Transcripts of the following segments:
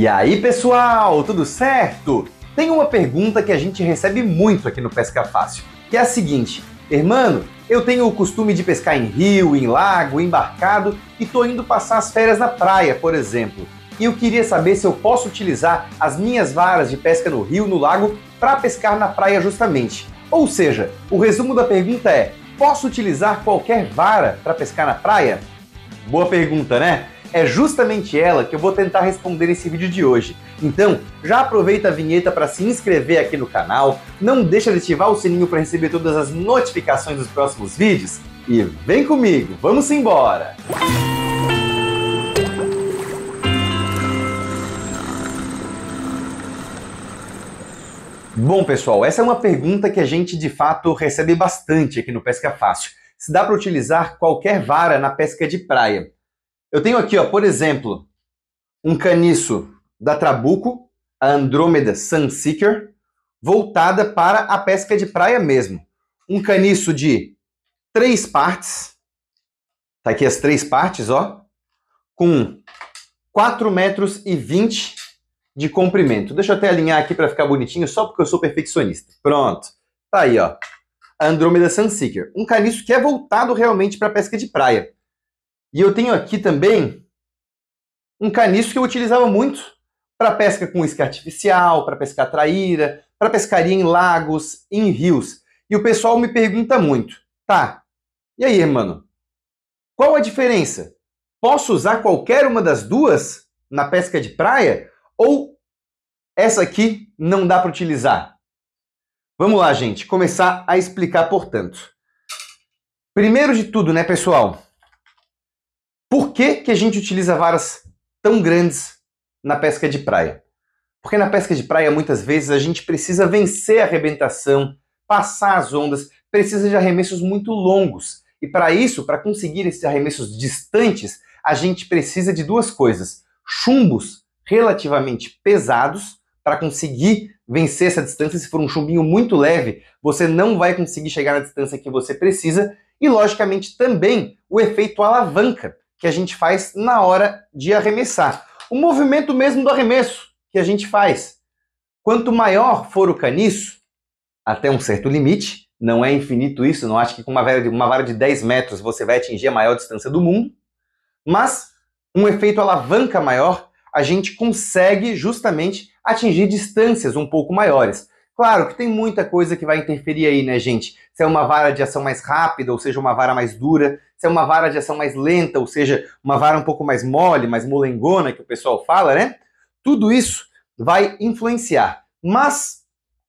E aí, pessoal, tudo certo? Tem uma pergunta que a gente recebe muito aqui no Pesca Fácil, que é a seguinte: "Hermano, eu tenho o costume de pescar em rio, em lago, embarcado e tô indo passar as férias na praia, por exemplo. E eu queria saber se eu posso utilizar as minhas varas de pesca no rio, no lago, para pescar na praia justamente. Ou seja, o resumo da pergunta é: posso utilizar qualquer vara para pescar na praia? Boa pergunta, né? É justamente ela que eu vou tentar responder nesse vídeo de hoje. Então, já aproveita a vinheta para se inscrever aqui no canal, não deixa de ativar o sininho para receber todas as notificações dos próximos vídeos e vem comigo, vamos embora! Bom, pessoal, essa é uma pergunta que a gente de fato recebe bastante aqui no Pesca Fácil. Se dá para utilizar qualquer vara na pesca de praia. Eu tenho aqui, ó, por exemplo, um caniço da Trabuco, a Andrômeda Sunseeker, voltada para a pesca de praia mesmo. Um caniço de três partes, tá aqui as três partes, ó, com 4 metros e 20 de comprimento. Deixa eu até alinhar aqui para ficar bonitinho, só porque eu sou perfeccionista. Pronto, tá aí, ó. A Andrômeda Sunseeker, um caniço que é voltado realmente para pesca de praia. E eu tenho aqui também um caniço que eu utilizava muito para pesca com isca artificial, para pescar traíra, para pescaria em lagos, em rios. E o pessoal me pergunta muito, tá? E aí, mano? Qual a diferença? Posso usar qualquer uma das duas na pesca de praia ou essa aqui não dá para utilizar? Vamos lá, gente, começar a explicar, portanto. Primeiro de tudo, né, pessoal? Por que, que a gente utiliza varas tão grandes na pesca de praia? Porque na pesca de praia, muitas vezes, a gente precisa vencer a arrebentação, passar as ondas, precisa de arremessos muito longos. E para isso, para conseguir esses arremessos distantes, a gente precisa de duas coisas: chumbos relativamente pesados para conseguir vencer essa distância. Se for um chumbinho muito leve, você não vai conseguir chegar na distância que você precisa. E logicamente também o efeito alavanca que a gente faz na hora de arremessar. O movimento mesmo do arremesso que a gente faz. Quanto maior for o caniço, até um certo limite, não é infinito isso, não acho que com uma vara, de, uma vara de 10 metros você vai atingir a maior distância do mundo, mas um efeito alavanca maior, a gente consegue justamente atingir distâncias um pouco maiores. Claro que tem muita coisa que vai interferir aí, né, gente? Se é uma vara de ação mais rápida, ou seja, uma vara mais dura, se é uma vara de ação mais lenta, ou seja, uma vara um pouco mais mole, mais molengona, que o pessoal fala, né? Tudo isso vai influenciar. Mas,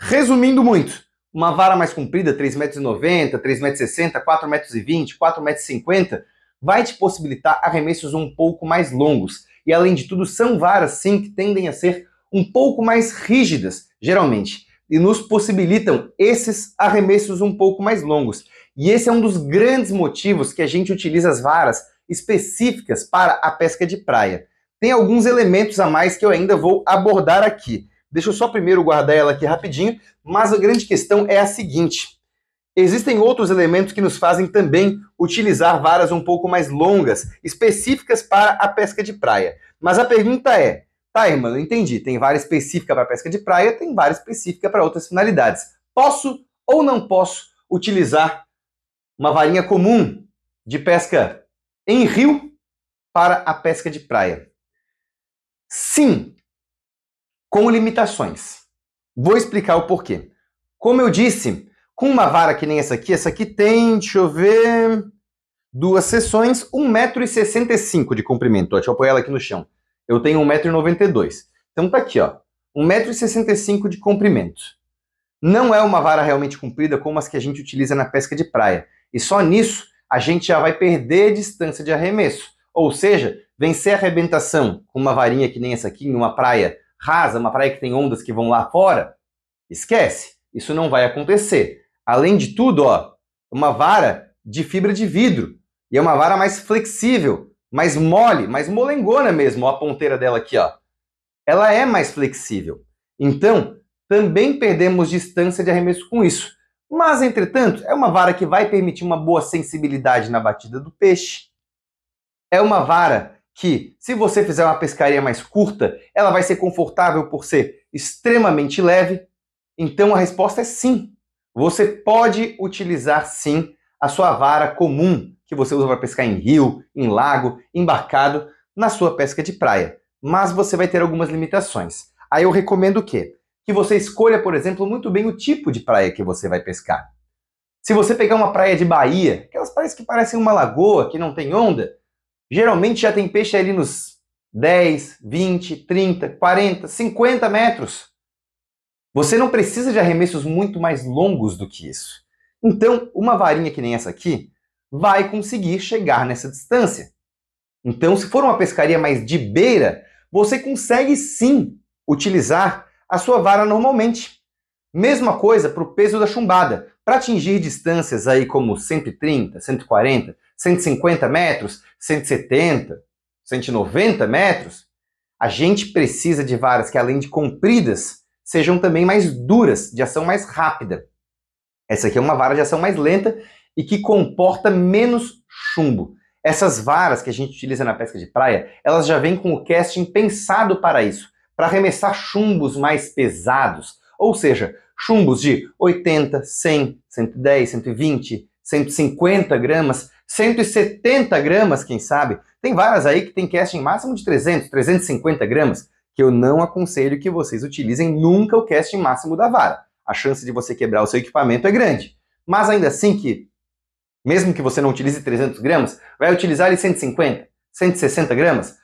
resumindo muito, uma vara mais comprida, 3,90m, 3,60m, 4,20m, 4,50m, vai te possibilitar arremessos um pouco mais longos. E além de tudo, são varas sim que tendem a ser um pouco mais rígidas, geralmente e nos possibilitam esses arremessos um pouco mais longos. E esse é um dos grandes motivos que a gente utiliza as varas específicas para a pesca de praia. Tem alguns elementos a mais que eu ainda vou abordar aqui. Deixa eu só primeiro guardar ela aqui rapidinho, mas a grande questão é a seguinte: existem outros elementos que nos fazem também utilizar varas um pouco mais longas, específicas para a pesca de praia. Mas a pergunta é: Tá, irmã, eu entendi. Tem vara específica para pesca de praia, tem vara específica para outras finalidades. Posso ou não posso utilizar uma varinha comum de pesca em rio para a pesca de praia? Sim, com limitações. Vou explicar o porquê. Como eu disse, com uma vara que nem essa aqui, essa aqui tem, deixa eu ver, duas seções, 1,65m de comprimento. Deixa eu apoiar ela aqui no chão. Eu tenho 1,92m. Então tá aqui, ó. 1,65m de comprimento. Não é uma vara realmente comprida como as que a gente utiliza na pesca de praia. E só nisso a gente já vai perder distância de arremesso. Ou seja, vencer a arrebentação com uma varinha que nem essa aqui, em uma praia rasa, uma praia que tem ondas que vão lá fora, esquece. Isso não vai acontecer. Além de tudo, ó, uma vara de fibra de vidro. E é uma vara mais flexível, mais mole, mais molengona mesmo, a ponteira dela aqui, ó. Ela é mais flexível. Então, também perdemos distância de arremesso com isso. Mas, entretanto, é uma vara que vai permitir uma boa sensibilidade na batida do peixe. É uma vara que, se você fizer uma pescaria mais curta, ela vai ser confortável por ser extremamente leve. Então, a resposta é sim. Você pode utilizar sim a sua vara comum que você usa para pescar em rio, em lago, embarcado, na sua pesca de praia. Mas você vai ter algumas limitações. Aí eu recomendo o quê? Que você escolha, por exemplo, muito bem o tipo de praia que você vai pescar. Se você pegar uma praia de Bahia, aquelas praias que parecem uma lagoa, que não tem onda, geralmente já tem peixe ali nos 10, 20, 30, 40, 50 metros. Você não precisa de arremessos muito mais longos do que isso. Então, uma varinha que nem essa aqui vai conseguir chegar nessa distância. Então, se for uma pescaria mais de beira, você consegue sim utilizar a sua vara normalmente. Mesma coisa para o peso da chumbada. Para atingir distâncias aí como 130, 140, 150 metros, 170, 190 metros, a gente precisa de varas que, além de compridas, sejam também mais duras, de ação mais rápida. Essa aqui é uma vara de ação mais lenta e que comporta menos chumbo. Essas varas que a gente utiliza na pesca de praia, elas já vêm com o casting pensado para isso, para arremessar chumbos mais pesados, ou seja, chumbos de 80, 100, 110, 120, 150 gramas, 170 gramas, quem sabe. Tem varas aí que tem casting máximo de 300, 350 gramas, que eu não aconselho que vocês utilizem nunca o casting máximo da vara. A chance de você quebrar o seu equipamento é grande. Mas ainda assim que mesmo que você não utilize 300 gramas, vai utilizar ali 150, 160 gramas,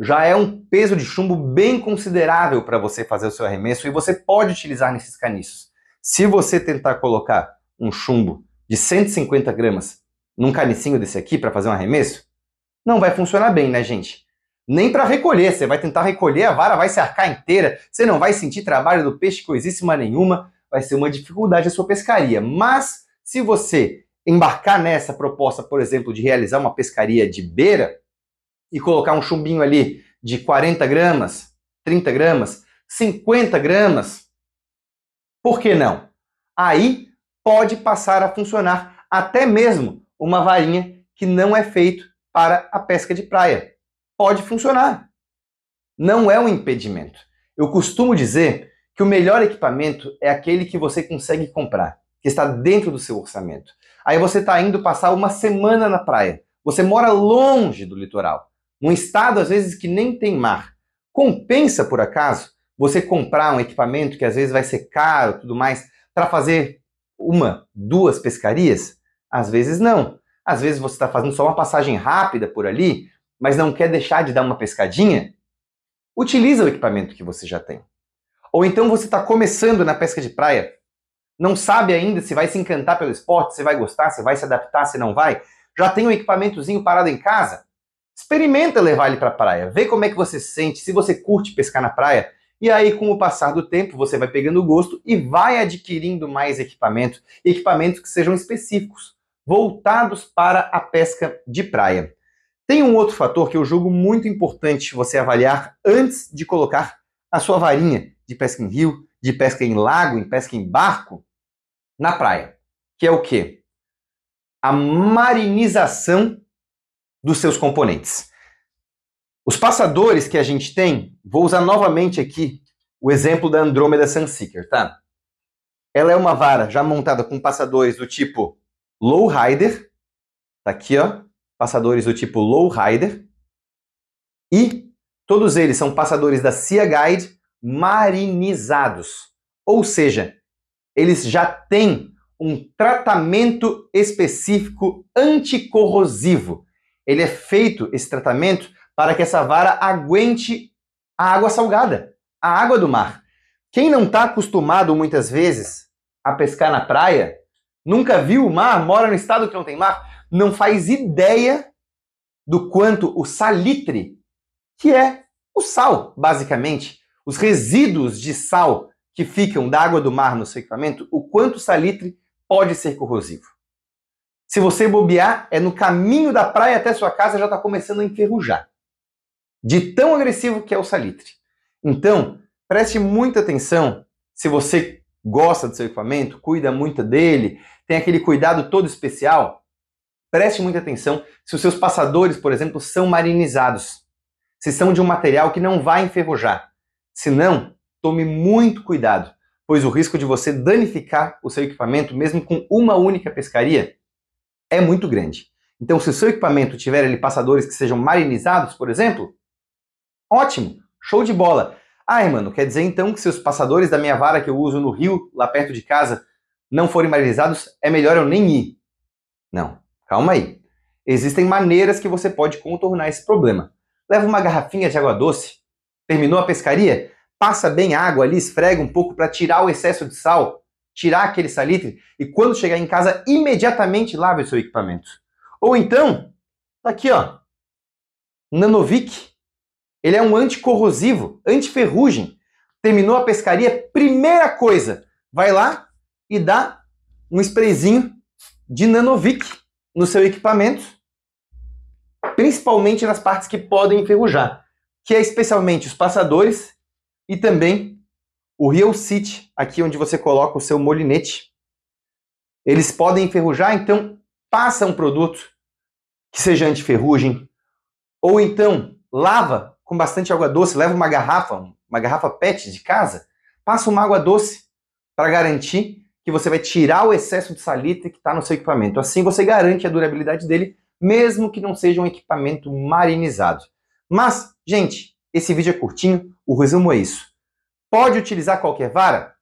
já é um peso de chumbo bem considerável para você fazer o seu arremesso e você pode utilizar nesses caniços. Se você tentar colocar um chumbo de 150 gramas num canicinho desse aqui para fazer um arremesso, não vai funcionar bem, né, gente? Nem para recolher, você vai tentar recolher, a vara vai se arcar inteira, você não vai sentir trabalho do peixe coisíssima nenhuma, vai ser uma dificuldade a sua pescaria. Mas se você embarcar nessa proposta, por exemplo, de realizar uma pescaria de beira e colocar um chumbinho ali de 40 gramas, 30 gramas, 50 gramas, por que não? Aí pode passar a funcionar até mesmo uma varinha que não é feito para a pesca de praia. Pode funcionar. Não é um impedimento. Eu costumo dizer que o melhor equipamento é aquele que você consegue comprar, que está dentro do seu orçamento. Aí você está indo passar uma semana na praia. Você mora longe do litoral, num estado às vezes que nem tem mar. Compensa, por acaso, você comprar um equipamento que às vezes vai ser caro, tudo mais, para fazer uma, duas pescarias? Às vezes não. Às vezes você está fazendo só uma passagem rápida por ali, mas não quer deixar de dar uma pescadinha? Utiliza o equipamento que você já tem. Ou então você está começando na pesca de praia, não sabe ainda se vai se encantar pelo esporte, se vai gostar, se vai se adaptar, se não vai, já tem um equipamentozinho parado em casa, experimenta levar ele para a praia, vê como é que você se sente, se você curte pescar na praia, e aí com o passar do tempo você vai pegando gosto e vai adquirindo mais equipamento, equipamentos que sejam específicos, voltados para a pesca de praia. Tem um outro fator que eu julgo muito importante você avaliar antes de colocar a sua varinha de pesca em rio, de pesca em lago, em pesca em barco, na praia, que é o quê? A marinização dos seus componentes. Os passadores que a gente tem, vou usar novamente aqui o exemplo da Andrômeda Sunseeker, tá? Ela é uma vara já montada com passadores do tipo low rider, tá aqui, ó, passadores do tipo low rider, e todos eles são passadores da Sea Guide marinizados, ou seja, eles já têm um tratamento específico anticorrosivo. Ele é feito, esse tratamento, para que essa vara aguente a água salgada, a água do mar. Quem não está acostumado muitas vezes a pescar na praia, nunca viu o mar, mora no estado que não tem mar, não faz ideia do quanto o salitre, que é o sal, basicamente, os resíduos de sal que ficam da água do mar no seu equipamento, o quanto salitre pode ser corrosivo. Se você bobear, é no caminho da praia até sua casa já está começando a enferrujar. De tão agressivo que é o salitre. Então, preste muita atenção se você gosta do seu equipamento, cuida muito dele, tem aquele cuidado todo especial. Preste muita atenção se os seus passadores, por exemplo, são marinizados, se são de um material que não vai enferrujar. Se não, tome muito cuidado, pois o risco de você danificar o seu equipamento, mesmo com uma única pescaria, é muito grande. Então, se o seu equipamento tiver ali passadores que sejam marinizados, por exemplo, ótimo, show de bola. Ai, mano, quer dizer então que se os passadores da minha vara que eu uso no rio, lá perto de casa, não forem marinizados, é melhor eu nem ir. Não, calma aí. Existem maneiras que você pode contornar esse problema. Leva uma garrafinha de água doce. Terminou a pescaria? passa bem água ali, esfrega um pouco para tirar o excesso de sal, tirar aquele salitre, e quando chegar em casa, imediatamente lave o seu equipamento. Ou então, tá aqui ó, Nanovic, ele é um anticorrosivo, antiferrugem. Terminou a pescaria, primeira coisa, vai lá e dá um sprayzinho de Nanovic no seu equipamento, principalmente nas partes que podem enferrujar, que é especialmente os passadores e também o real City, aqui onde você coloca o seu molinete. Eles podem enferrujar, então passa um produto que seja antiferrugem. Ou então lava com bastante água doce, leva uma garrafa, uma garrafa PET de casa, passa uma água doce para garantir que você vai tirar o excesso de salita que está no seu equipamento. Assim você garante a durabilidade dele, mesmo que não seja um equipamento marinizado. Mas, gente, esse vídeo é curtinho, o resumo é isso. Pode utilizar qualquer vara?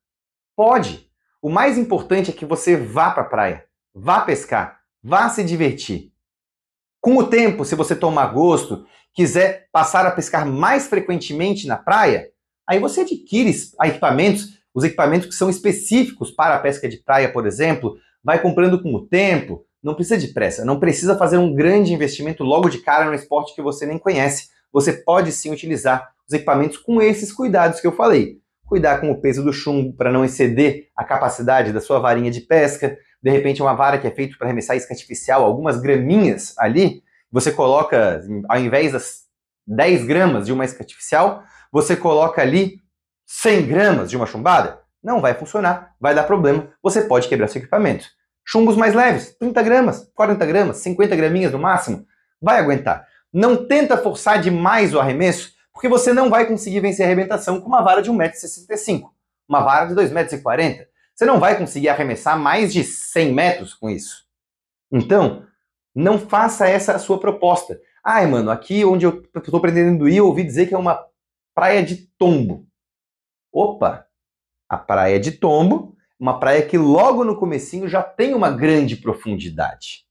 Pode! O mais importante é que você vá para a praia, vá pescar, vá se divertir. Com o tempo, se você tomar gosto, quiser passar a pescar mais frequentemente na praia, aí você adquire equipamentos, os equipamentos que são específicos para a pesca de praia, por exemplo, vai comprando com o tempo, não precisa de pressa, não precisa fazer um grande investimento logo de cara no esporte que você nem conhece você pode sim utilizar os equipamentos com esses cuidados que eu falei. Cuidar com o peso do chumbo para não exceder a capacidade da sua varinha de pesca. De repente, uma vara que é feita para arremessar isca artificial, algumas graminhas ali, você coloca, ao invés das 10 gramas de uma isca artificial, você coloca ali 100 gramas de uma chumbada. Não vai funcionar, vai dar problema, você pode quebrar seu equipamento. Chumbos mais leves, 30 gramas, 40 gramas, 50 graminhas no máximo, vai aguentar. Não tenta forçar demais o arremesso, porque você não vai conseguir vencer a arrebentação com uma vara de 1,65m, uma vara de 2,40m. Você não vai conseguir arremessar mais de 100 metros com isso. Então, não faça essa a sua proposta. Ai, mano, aqui onde eu estou pretendendo ir, eu ouvi dizer que é uma praia de tombo. Opa! A praia de tombo, uma praia que logo no comecinho já tem uma grande profundidade.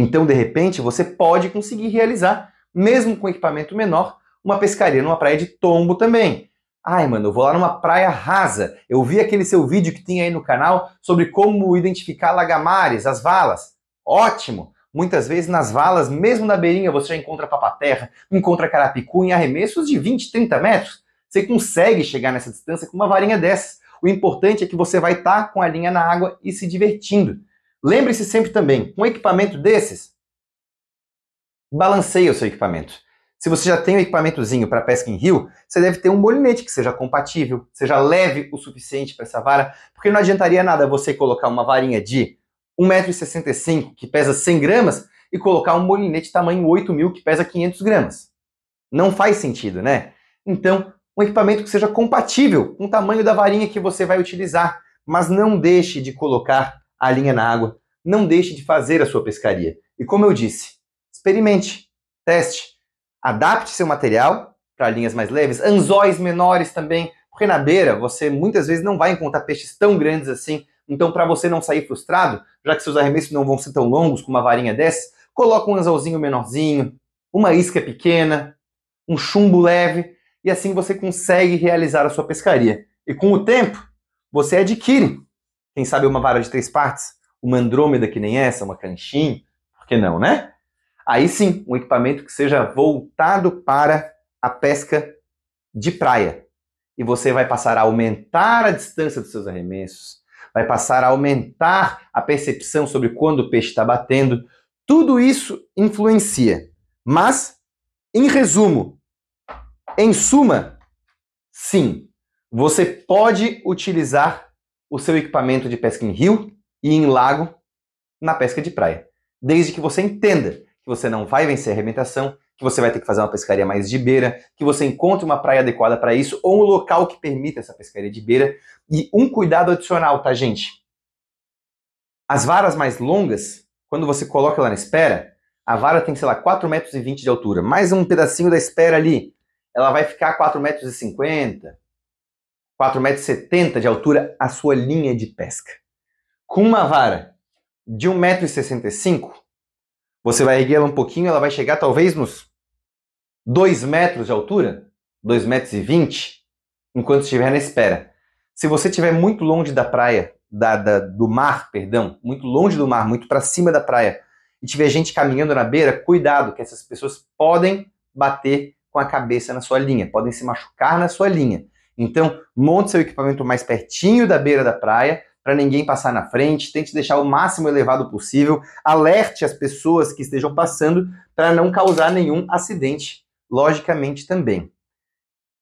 Então, de repente, você pode conseguir realizar, mesmo com equipamento menor, uma pescaria numa praia de tombo também. Ai, mano, eu vou lá numa praia rasa. Eu vi aquele seu vídeo que tem aí no canal sobre como identificar lagamares, as valas. Ótimo! Muitas vezes nas valas, mesmo na beirinha, você já encontra papaterra, encontra carapicu em arremessos de 20, 30 metros. Você consegue chegar nessa distância com uma varinha dessas. O importante é que você vai estar tá com a linha na água e se divertindo. Lembre-se sempre também, um equipamento desses, balanceie o seu equipamento. Se você já tem um equipamentozinho para pesca em rio, você deve ter um molinete que seja compatível, seja leve o suficiente para essa vara, porque não adiantaria nada você colocar uma varinha de 1,65m, que pesa 100 gramas, e colocar um molinete tamanho 8000 que pesa 500 gramas. Não faz sentido, né? Então, um equipamento que seja compatível com o tamanho da varinha que você vai utilizar, mas não deixe de colocar a linha na água. Não deixe de fazer a sua pescaria. E como eu disse, experimente, teste, adapte seu material para linhas mais leves, anzóis menores também, porque na beira você muitas vezes não vai encontrar peixes tão grandes assim. Então, para você não sair frustrado, já que seus arremessos não vão ser tão longos com uma varinha dessa, coloque um anzolzinho menorzinho, uma isca pequena, um chumbo leve, e assim você consegue realizar a sua pescaria. E com o tempo, você adquire quem sabe uma vara de três partes? Uma Andrômeda que nem essa, uma canchim, Por que não, né? Aí sim, um equipamento que seja voltado para a pesca de praia. E você vai passar a aumentar a distância dos seus arremessos, vai passar a aumentar a percepção sobre quando o peixe está batendo. Tudo isso influencia. Mas, em resumo, em suma, sim, você pode utilizar o seu equipamento de pesca em rio e em lago na pesca de praia. Desde que você entenda que você não vai vencer a arrebentação, que você vai ter que fazer uma pescaria mais de beira, que você encontre uma praia adequada para isso ou um local que permita essa pescaria de beira. E um cuidado adicional, tá, gente? As varas mais longas, quando você coloca ela na espera, a vara tem, sei lá, 4,20 metros de altura, mais um pedacinho da espera ali. Ela vai ficar 4,50 metros 4,70m de altura a sua linha de pesca. Com uma vara de 1,65m, você vai erguer ela um pouquinho, ela vai chegar talvez nos 2 metros de altura, 2,20 metros, enquanto estiver na espera. Se você estiver muito longe da praia, da, da, do mar, perdão, muito longe do mar, muito para cima da praia, e tiver gente caminhando na beira, cuidado, que essas pessoas podem bater com a cabeça na sua linha, podem se machucar na sua linha. Então, monte seu equipamento mais pertinho da beira da praia, para ninguém passar na frente, tente deixar o máximo elevado possível, alerte as pessoas que estejam passando para não causar nenhum acidente, logicamente também.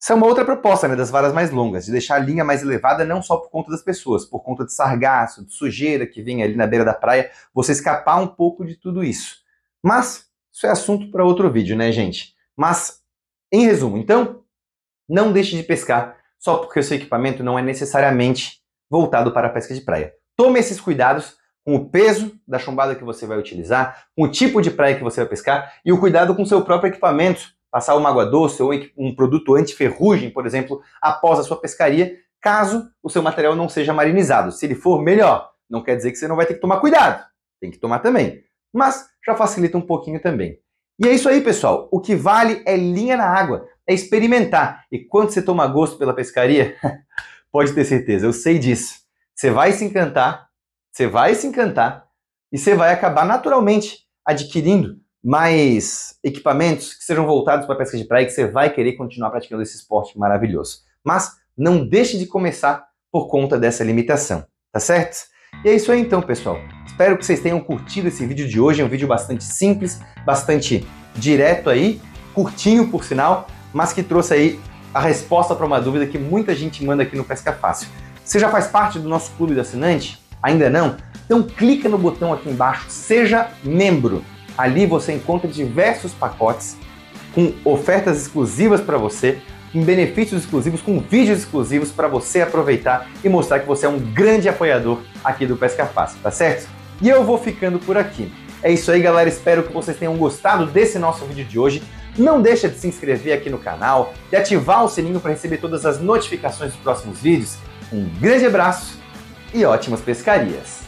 Isso é uma outra proposta né, das varas mais longas, de deixar a linha mais elevada não só por conta das pessoas, por conta de sargaço, de sujeira que vem ali na beira da praia, você escapar um pouco de tudo isso. Mas isso é assunto para outro vídeo, né, gente? Mas, em resumo, então, não deixe de pescar só porque o seu equipamento não é necessariamente voltado para a pesca de praia. Tome esses cuidados com o peso da chumbada que você vai utilizar, com o tipo de praia que você vai pescar e o cuidado com o seu próprio equipamento. Passar uma água doce ou um produto antiferrugem, por exemplo, após a sua pescaria, caso o seu material não seja marinizado. Se ele for, melhor. Não quer dizer que você não vai ter que tomar cuidado. Tem que tomar também. Mas já facilita um pouquinho também. E é isso aí, pessoal. O que vale é linha na água, é experimentar. E quando você toma gosto pela pescaria, pode ter certeza, eu sei disso. Você vai se encantar, você vai se encantar e você vai acabar naturalmente adquirindo mais equipamentos que sejam voltados para a pesca de praia e que você vai querer continuar praticando esse esporte maravilhoso. Mas não deixe de começar por conta dessa limitação, tá certo? E é isso aí então, pessoal. Espero que vocês tenham curtido esse vídeo de hoje. É um vídeo bastante simples, bastante direto aí, curtinho por sinal, mas que trouxe aí a resposta para uma dúvida que muita gente manda aqui no Pesca Fácil. Você já faz parte do nosso clube de assinante? Ainda não? Então clica no botão aqui embaixo, seja membro. Ali você encontra diversos pacotes com ofertas exclusivas para você, em benefícios exclusivos, com vídeos exclusivos para você aproveitar e mostrar que você é um grande apoiador aqui do Pesca Fácil, tá certo? E eu vou ficando por aqui. É isso aí, galera. Espero que vocês tenham gostado desse nosso vídeo de hoje. Não deixa de se inscrever aqui no canal, e ativar o sininho para receber todas as notificações dos próximos vídeos. Um grande abraço e ótimas pescarias!